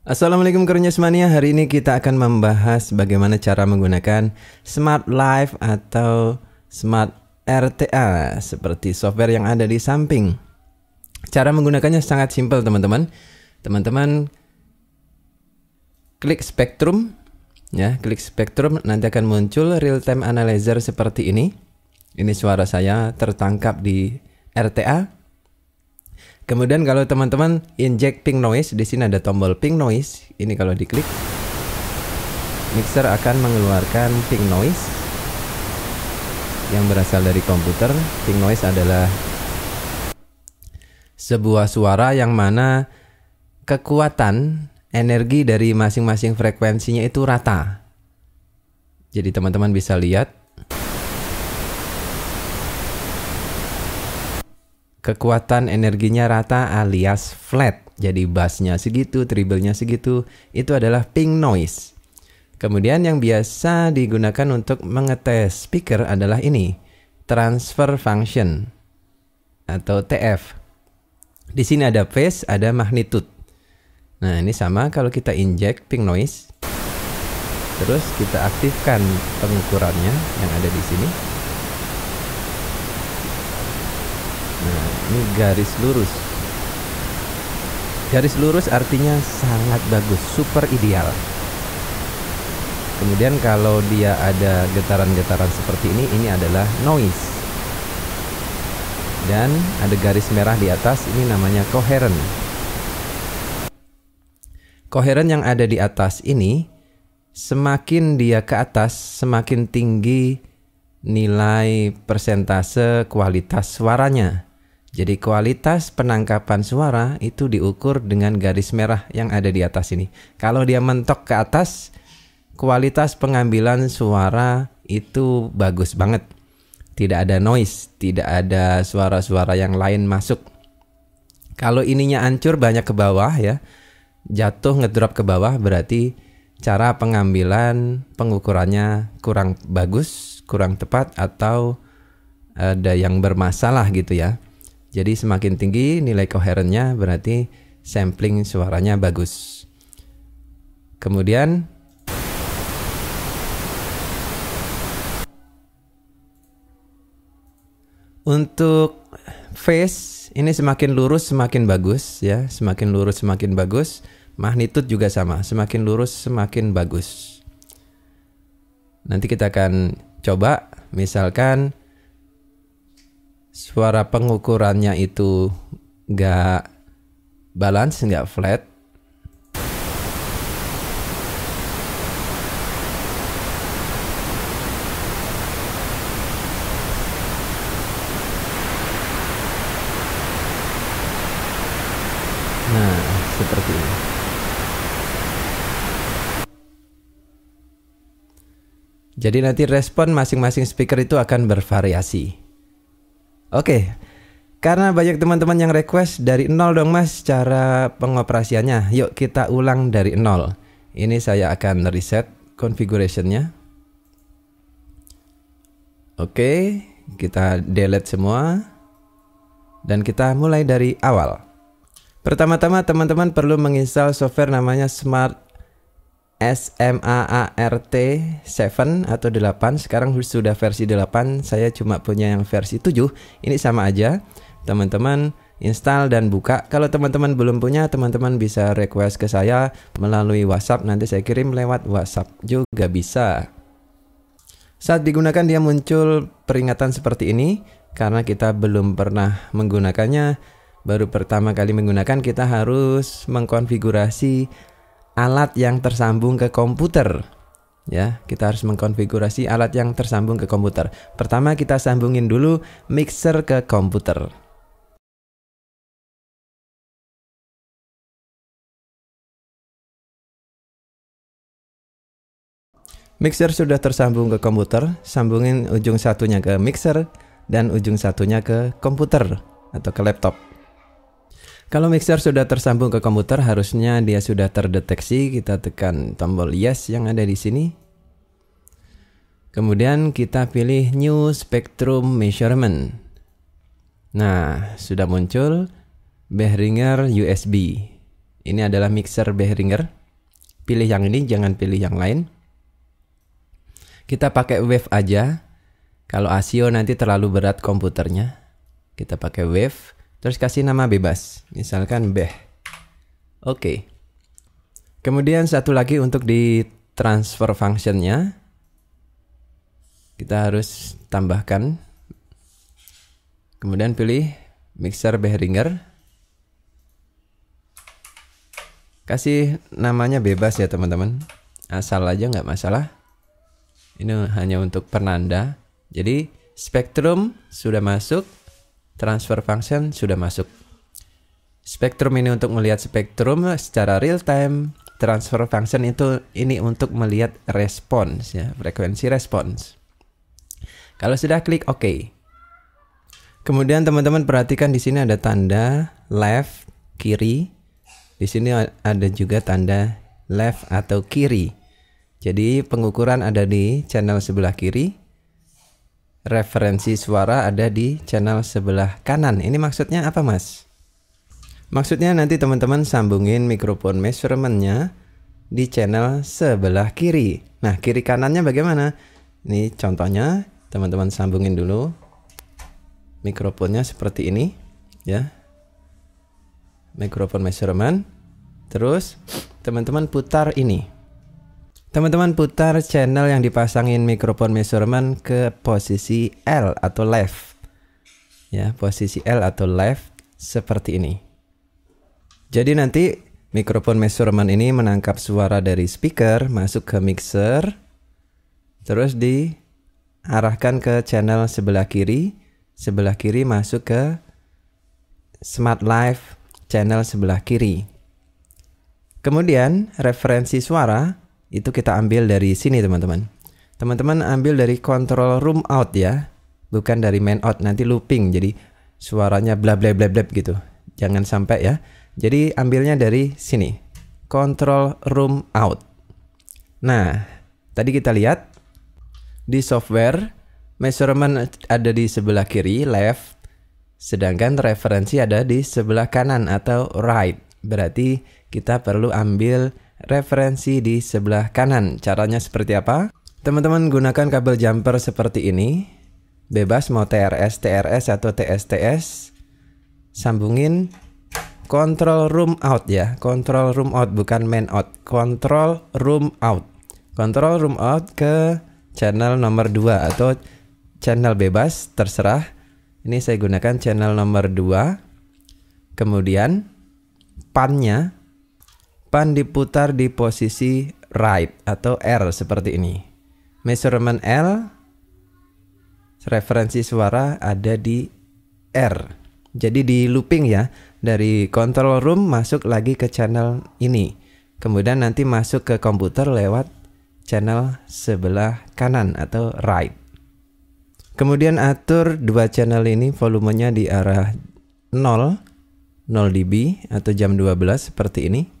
Assalamualaikum Mania. Hari ini kita akan membahas bagaimana cara menggunakan Smart Life atau Smart RTA seperti software yang ada di samping. Cara menggunakannya sangat simpel teman-teman. Teman-teman klik Spectrum ya, klik Spectrum nanti akan muncul real time analyzer seperti ini. Ini suara saya tertangkap di RTA Kemudian kalau teman-teman inject pink noise, di sini ada tombol pink noise. Ini kalau diklik, mixer akan mengeluarkan pink noise yang berasal dari komputer. Pink noise adalah sebuah suara yang mana kekuatan energi dari masing-masing frekuensinya itu rata. Jadi teman-teman bisa lihat kekuatan energinya rata alias flat. Jadi bassnya segitu, treble-nya segitu, itu adalah pink noise. Kemudian yang biasa digunakan untuk mengetes speaker adalah ini, transfer function atau TF. Di sini ada phase, ada magnitude. Nah, ini sama kalau kita inject pink noise. Terus kita aktifkan pengukurannya yang ada di sini. ini garis lurus garis lurus artinya sangat bagus super ideal kemudian kalau dia ada getaran-getaran seperti ini ini adalah noise dan ada garis merah di atas ini namanya coherent coherent yang ada di atas ini semakin dia ke atas semakin tinggi nilai persentase kualitas suaranya jadi kualitas penangkapan suara itu diukur dengan garis merah yang ada di atas ini. Kalau dia mentok ke atas, kualitas pengambilan suara itu bagus banget. Tidak ada noise, tidak ada suara-suara yang lain masuk. Kalau ininya hancur banyak ke bawah ya, jatuh ngedrop ke bawah berarti cara pengambilan pengukurannya kurang bagus, kurang tepat atau ada yang bermasalah gitu ya. Jadi semakin tinggi nilai koherennya berarti sampling suaranya bagus. Kemudian untuk face ini semakin lurus semakin bagus ya, semakin lurus semakin bagus. Magnitud juga sama, semakin lurus semakin bagus. Nanti kita akan coba misalkan suara pengukurannya itu nggak balance, nggak flat. Nah, seperti ini. Jadi nanti respon masing-masing speaker itu akan bervariasi. Oke. Karena banyak teman-teman yang request dari nol dong Mas cara pengoperasiannya. Yuk kita ulang dari nol. Ini saya akan reset configurationnya. Oke, kita delete semua dan kita mulai dari awal. Pertama-tama teman-teman perlu menginstal software namanya Smart S M A A R T 7 atau 8 sekarang sudah versi 8 saya cuma punya yang versi 7 ini sama aja teman-teman install dan buka kalau teman-teman belum punya teman-teman bisa request ke saya melalui WhatsApp nanti saya kirim lewat WhatsApp juga bisa saat digunakan dia muncul peringatan seperti ini karena kita belum pernah menggunakannya baru pertama kali menggunakan kita harus mengkonfigurasi alat yang tersambung ke komputer. Ya, kita harus mengkonfigurasi alat yang tersambung ke komputer. Pertama kita sambungin dulu mixer ke komputer. Mixer sudah tersambung ke komputer, sambungin ujung satunya ke mixer dan ujung satunya ke komputer atau ke laptop. Kalau mixer sudah tersambung ke komputer, harusnya dia sudah terdeteksi. Kita tekan tombol yes yang ada di sini. Kemudian kita pilih New Spectrum Measurement. Nah, sudah muncul Behringer USB. Ini adalah mixer Behringer. Pilih yang ini, jangan pilih yang lain. Kita pakai Wave aja. Kalau ASIO nanti terlalu berat komputernya. Kita pakai Wave. Terus kasih nama bebas, misalkan B, Oke. Kemudian satu lagi untuk di transfer functionnya kita harus tambahkan. Kemudian pilih mixer Behringer. Kasih namanya bebas ya teman-teman. Asal aja nggak masalah. Ini hanya untuk penanda. Jadi spektrum sudah masuk transfer function sudah masuk. Spektrum ini untuk melihat spektrum secara real time. Transfer function itu ini untuk melihat respons ya, frekuensi respons. Kalau sudah klik OK. Kemudian teman-teman perhatikan di sini ada tanda left kiri. Di sini ada juga tanda left atau kiri. Jadi pengukuran ada di channel sebelah kiri referensi suara ada di channel sebelah kanan. Ini maksudnya apa, Mas? Maksudnya nanti teman-teman sambungin mikrofon measurementnya di channel sebelah kiri. Nah, kiri kanannya bagaimana? Ini contohnya, teman-teman sambungin dulu mikrofonnya seperti ini, ya. Mikrofon measurement. Terus teman-teman putar ini. Teman-teman putar channel yang dipasangin mikrofon measurement ke posisi L atau left. Ya, posisi L atau left seperti ini. Jadi nanti mikrofon measurement ini menangkap suara dari speaker masuk ke mixer terus diarahkan ke channel sebelah kiri, sebelah kiri masuk ke Smart Live channel sebelah kiri. Kemudian referensi suara itu kita ambil dari sini teman-teman. Teman-teman ambil dari control room out ya, bukan dari main out nanti looping jadi suaranya bla bla bla bla gitu. Jangan sampai ya. Jadi ambilnya dari sini. Control room out. Nah, tadi kita lihat di software measurement ada di sebelah kiri left sedangkan referensi ada di sebelah kanan atau right. Berarti kita perlu ambil referensi di sebelah kanan. Caranya seperti apa? Teman-teman gunakan kabel jumper seperti ini. Bebas mau TRS, TRS atau TSTS. Sambungin control room out ya. Control room out bukan main out. Control room out. Control room out ke channel nomor 2 atau channel bebas terserah. Ini saya gunakan channel nomor 2. Kemudian pan nya. Pan diputar di posisi right atau R seperti ini. Measurement L referensi suara ada di R. Jadi di looping ya dari control room masuk lagi ke channel ini. Kemudian nanti masuk ke komputer lewat channel sebelah kanan atau right. Kemudian atur dua channel ini volumenya di arah 0 0 dB atau jam 12 seperti ini.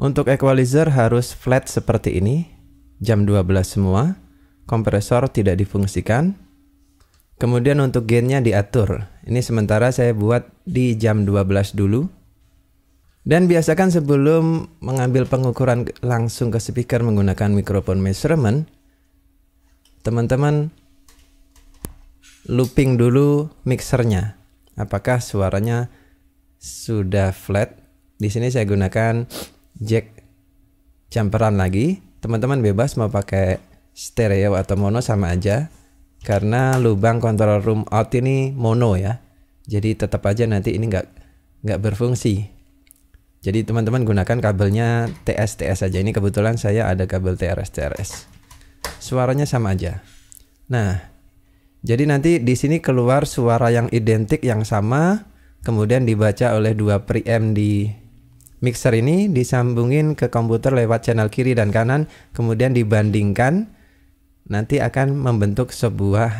Untuk equalizer harus flat seperti ini, jam 12 semua, kompresor tidak difungsikan. Kemudian untuk gainnya diatur. Ini sementara saya buat di jam 12 dulu. Dan biasakan sebelum mengambil pengukuran langsung ke speaker menggunakan mikrofon measurement, teman-teman looping dulu mixernya. Apakah suaranya sudah flat? Di sini saya gunakan jack campuran lagi. Teman-teman bebas mau pakai stereo atau mono sama aja karena lubang kontrol room out ini mono ya. Jadi tetap aja nanti ini nggak nggak berfungsi. Jadi teman-teman gunakan kabelnya TS TS aja. Ini kebetulan saya ada kabel TRS TRS. Suaranya sama aja. Nah, jadi nanti di sini keluar suara yang identik yang sama kemudian dibaca oleh dua preamp di mixer ini disambungin ke komputer lewat channel kiri dan kanan, kemudian dibandingkan nanti akan membentuk sebuah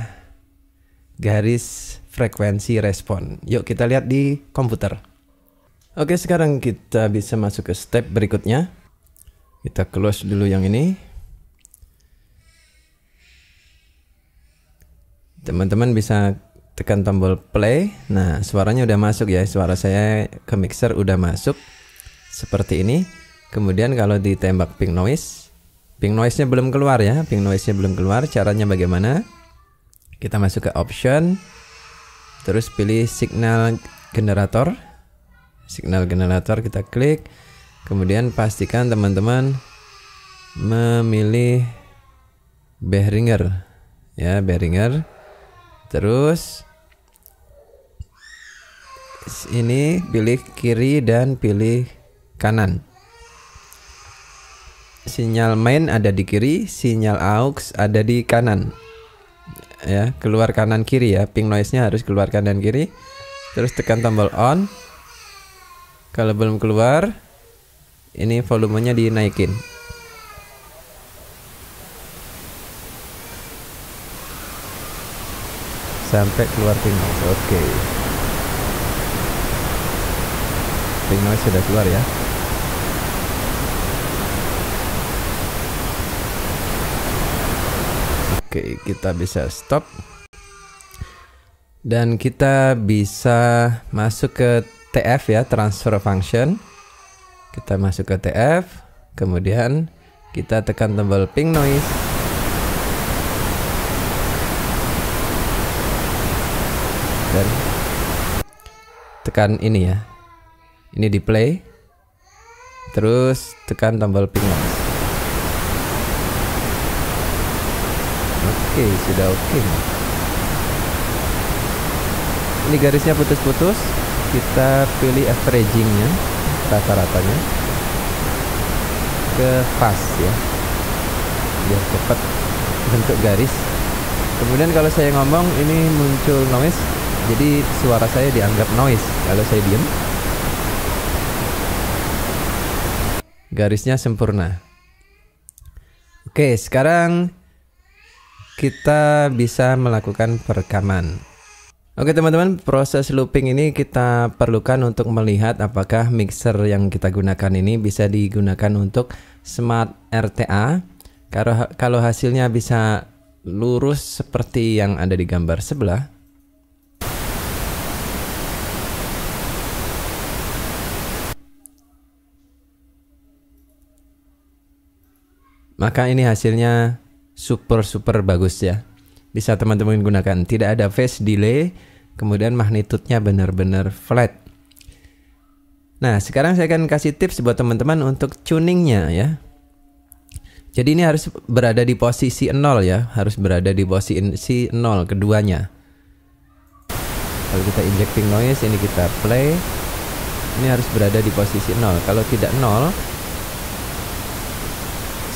garis frekuensi respon. Yuk kita lihat di komputer. Oke, sekarang kita bisa masuk ke step berikutnya. Kita close dulu yang ini. Teman-teman bisa tekan tombol play. Nah, suaranya udah masuk ya. Suara saya ke mixer udah masuk seperti ini. Kemudian kalau ditembak pink noise, pink noise-nya belum keluar ya, pink noise-nya belum keluar. Caranya bagaimana? Kita masuk ke option, terus pilih signal generator. Signal generator kita klik. Kemudian pastikan teman-teman memilih Behringer ya, Behringer. Terus ini pilih kiri dan pilih kanan. Sinyal main ada di kiri, sinyal aux ada di kanan. Ya, keluar kanan kiri ya. Pink noise-nya harus keluar kanan kiri. Terus tekan tombol on. Kalau belum keluar, ini volumenya dinaikin. sampai keluar pink noise. Oke. Okay. Pink noise sudah keluar ya. Oke, kita bisa stop. Dan kita bisa masuk ke TF ya, transfer function. Kita masuk ke TF, kemudian kita tekan tombol ping noise. Dan tekan ini ya. Ini di play. Terus tekan tombol ping noise. okay, sudah oke okay. Ini garisnya putus-putus Kita pilih averagingnya Rata-ratanya Ke fast ya Biar cepat bentuk garis Kemudian kalau saya ngomong ini muncul noise Jadi suara saya dianggap noise Kalau saya diam Garisnya sempurna Oke sekarang kita bisa melakukan perekaman. Oke teman-teman, proses looping ini kita perlukan untuk melihat apakah mixer yang kita gunakan ini bisa digunakan untuk smart RTA. Kalau kalau hasilnya bisa lurus seperti yang ada di gambar sebelah, maka ini hasilnya super super bagus ya. Bisa teman-teman gunakan. Tidak ada phase delay, kemudian magnitudenya benar-benar flat. Nah, sekarang saya akan kasih tips buat teman-teman untuk tuningnya ya. Jadi ini harus berada di posisi 0 ya, harus berada di posisi 0 keduanya. Kalau kita injecting noise ini kita play. Ini harus berada di posisi 0. Kalau tidak 0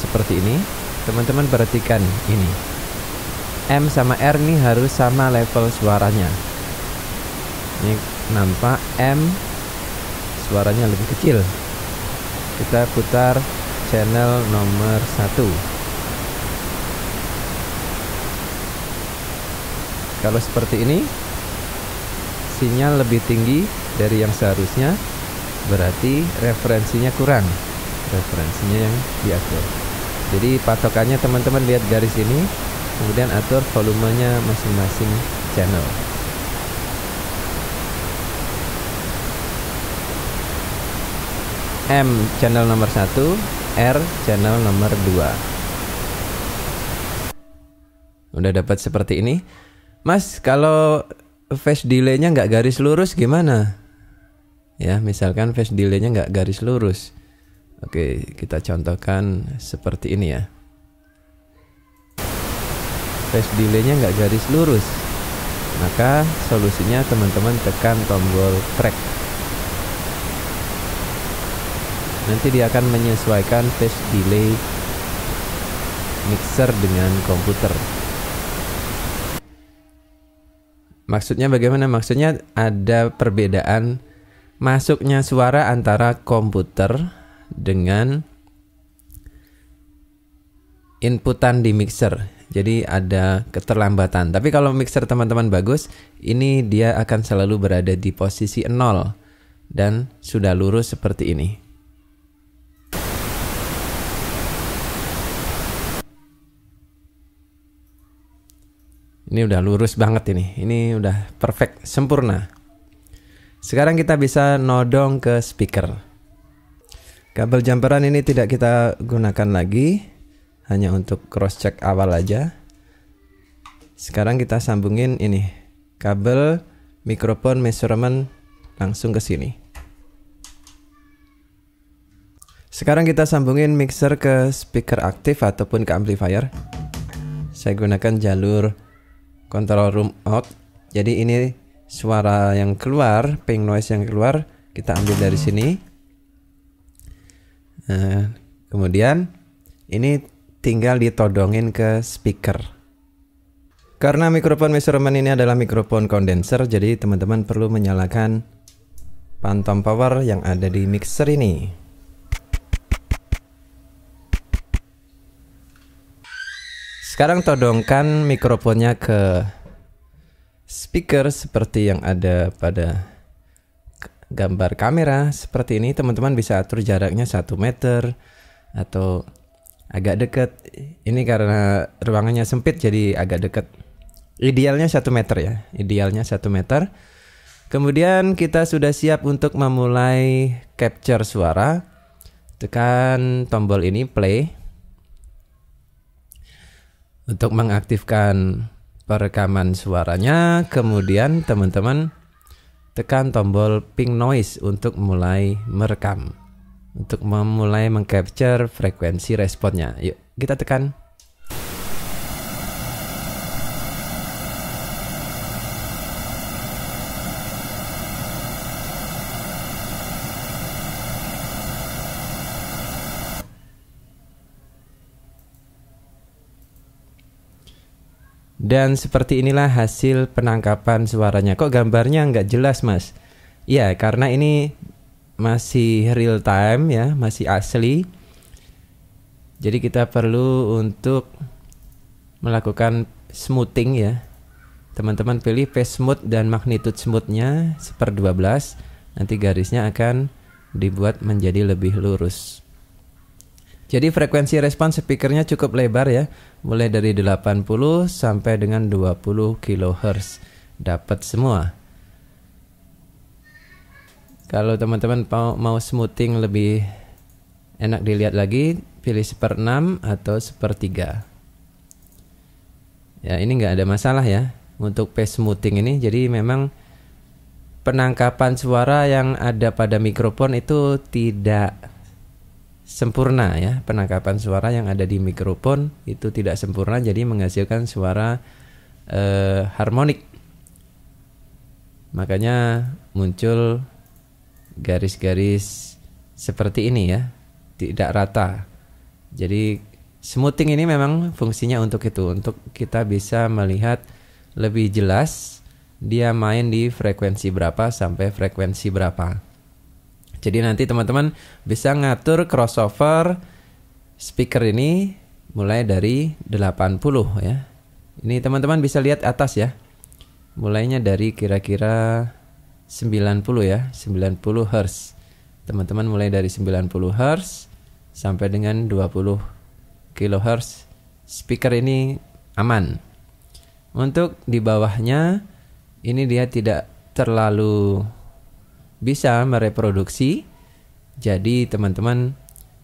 seperti ini, Teman-teman perhatikan ini. M sama R ini harus sama level suaranya. Ini nampak M suaranya lebih kecil. Kita putar channel nomor 1. Kalau seperti ini sinyal lebih tinggi dari yang seharusnya berarti referensinya kurang referensinya yang diatur jadi patokannya teman-teman lihat garis ini, kemudian atur volumenya masing-masing channel M channel nomor 1 R channel nomor 2 udah dapat seperti ini Mas kalau face delaynya nggak garis lurus gimana ya misalkan face delaynya nggak garis lurus Oke, kita contohkan seperti ini ya. Face delay-nya nggak garis lurus. Maka solusinya teman-teman tekan tombol track. Nanti dia akan menyesuaikan face delay mixer dengan komputer. Maksudnya bagaimana? Maksudnya ada perbedaan masuknya suara antara komputer dengan inputan di mixer. Jadi ada keterlambatan. Tapi kalau mixer teman-teman bagus, ini dia akan selalu berada di posisi 0 dan sudah lurus seperti ini. Ini udah lurus banget ini. Ini udah perfect, sempurna. Sekarang kita bisa nodong ke speaker. Kabel jumperan ini tidak kita gunakan lagi, hanya untuk cross check awal aja. Sekarang kita sambungin ini kabel mikrofon measurement langsung ke sini. Sekarang kita sambungin mixer ke speaker aktif ataupun ke amplifier. Saya gunakan jalur control room out. Jadi ini suara yang keluar, pink noise yang keluar kita ambil dari sini. Eh, kemudian ini tinggal ditodongin ke speaker. Karena mikrofon measurement ini adalah mikrofon kondenser, jadi teman-teman perlu menyalakan phantom power yang ada di mixer ini. Sekarang todongkan mikrofonnya ke speaker seperti yang ada pada gambar kamera seperti ini teman-teman bisa atur jaraknya 1 meter atau agak dekat ini karena ruangannya sempit jadi agak dekat idealnya 1 meter ya idealnya 1 meter kemudian kita sudah siap untuk memulai capture suara tekan tombol ini play untuk mengaktifkan perekaman suaranya kemudian teman-teman tekan tombol pink noise untuk mulai merekam, untuk memulai mengcapture frekuensi responnya. Yuk, kita tekan. Dan seperti inilah hasil penangkapan suaranya. Kok gambarnya nggak jelas, Mas? Ya, karena ini masih real time ya, masih asli. Jadi kita perlu untuk melakukan smoothing ya. Teman-teman pilih face smooth dan magnitude smoothnya seper 12. Nanti garisnya akan dibuat menjadi lebih lurus. Jadi frekuensi respon speakernya cukup lebar ya, mulai dari 80 sampai dengan 20 kHz. Dapat semua. Kalau teman-teman mau, mau smoothing lebih enak dilihat lagi, pilih seper 6 atau seper 3. Ya, ini nggak ada masalah ya untuk face smoothing ini. Jadi memang penangkapan suara yang ada pada mikrofon itu tidak sempurna ya penangkapan suara yang ada di mikrofon itu tidak sempurna jadi menghasilkan suara eh, harmonik makanya muncul garis-garis seperti ini ya tidak rata jadi smoothing ini memang fungsinya untuk itu untuk kita bisa melihat lebih jelas dia main di frekuensi berapa sampai frekuensi berapa jadi nanti teman-teman bisa ngatur crossover speaker ini mulai dari 80 ya. Ini teman-teman bisa lihat atas ya. Mulainya dari kira-kira 90 ya, 90 Hz. Teman-teman mulai dari 90 Hz sampai dengan 20 kHz. Speaker ini aman. Untuk di bawahnya ini dia tidak terlalu bisa mereproduksi. Jadi teman-teman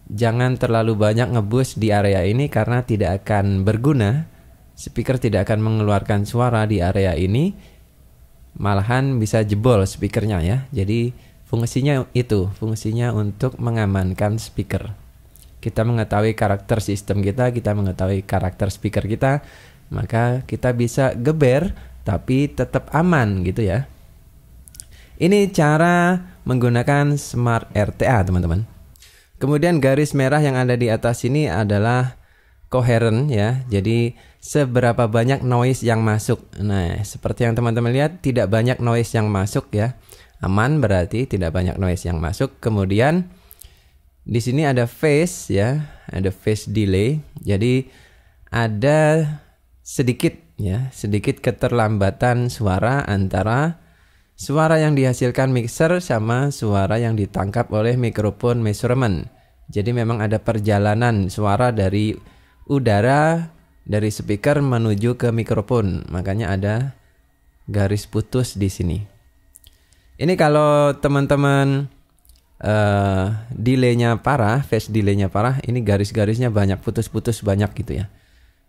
jangan terlalu banyak ngebus di area ini karena tidak akan berguna. Speaker tidak akan mengeluarkan suara di area ini. Malahan bisa jebol speakernya ya. Jadi fungsinya itu, fungsinya untuk mengamankan speaker. Kita mengetahui karakter sistem kita, kita mengetahui karakter speaker kita, maka kita bisa geber tapi tetap aman gitu ya. Ini cara menggunakan Smart RTA, teman-teman. Kemudian garis merah yang ada di atas ini adalah coherent ya. Jadi seberapa banyak noise yang masuk. Nah, seperti yang teman-teman lihat tidak banyak noise yang masuk ya. Aman berarti tidak banyak noise yang masuk. Kemudian di sini ada phase ya, ada phase delay. Jadi ada sedikit ya, sedikit keterlambatan suara antara Suara yang dihasilkan mixer sama suara yang ditangkap oleh mikrofon measurement. Jadi memang ada perjalanan suara dari udara dari speaker menuju ke mikrofon. Makanya ada garis putus di sini. Ini kalau teman-teman uh, delaynya parah, face delaynya parah, ini garis-garisnya banyak putus-putus banyak gitu ya.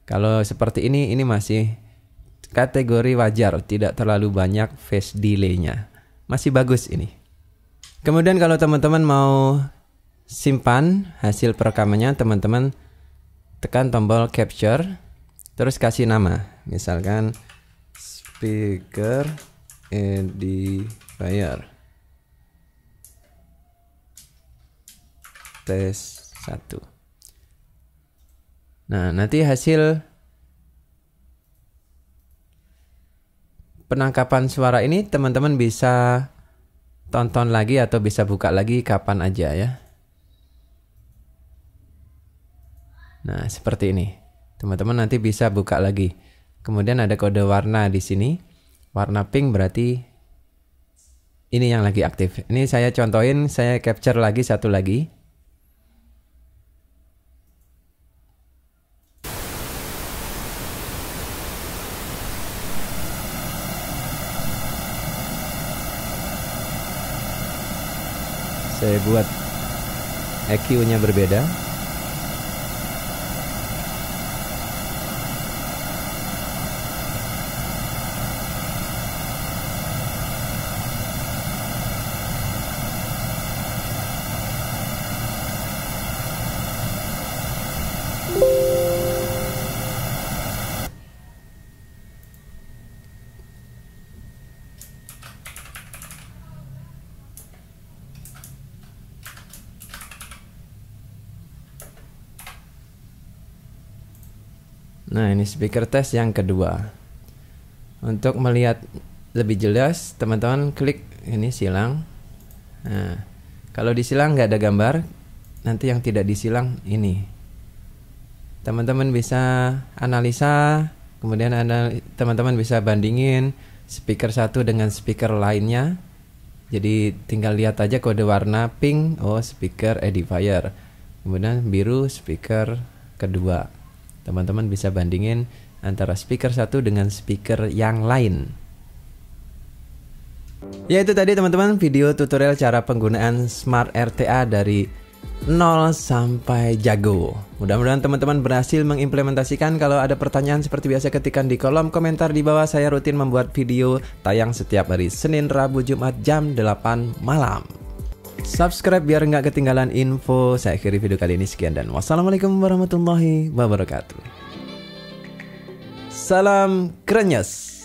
Kalau seperti ini, ini masih kategori wajar, tidak terlalu banyak face delay-nya. Masih bagus ini. Kemudian kalau teman-teman mau simpan hasil perekamannya, teman-teman tekan tombol capture, terus kasih nama. Misalkan speaker edifier. Tes 1. Nah, nanti hasil penangkapan suara ini teman-teman bisa tonton lagi atau bisa buka lagi kapan aja ya. Nah, seperti ini. Teman-teman nanti bisa buka lagi. Kemudian ada kode warna di sini. Warna pink berarti ini yang lagi aktif. Ini saya contohin, saya capture lagi satu lagi. saya buat EQ-nya berbeda Nah, ini speaker test yang kedua. Untuk melihat lebih jelas, teman-teman klik ini silang. Nah, kalau disilang nggak ada gambar, nanti yang tidak disilang ini. Teman-teman bisa analisa, kemudian teman-teman bisa bandingin speaker satu dengan speaker lainnya. Jadi tinggal lihat aja kode warna pink, oh speaker edifier. Kemudian biru speaker kedua. Teman-teman bisa bandingin antara speaker satu dengan speaker yang lain. Ya itu tadi teman-teman video tutorial cara penggunaan Smart RTA dari 0 sampai jago. Mudah-mudahan teman-teman berhasil mengimplementasikan. Kalau ada pertanyaan seperti biasa ketikan di kolom komentar di bawah. Saya rutin membuat video tayang setiap hari Senin, Rabu, Jumat jam 8 malam subscribe biar nggak ketinggalan info. Saya akhiri video kali ini sekian dan wassalamualaikum warahmatullahi wabarakatuh. Salam krenyes.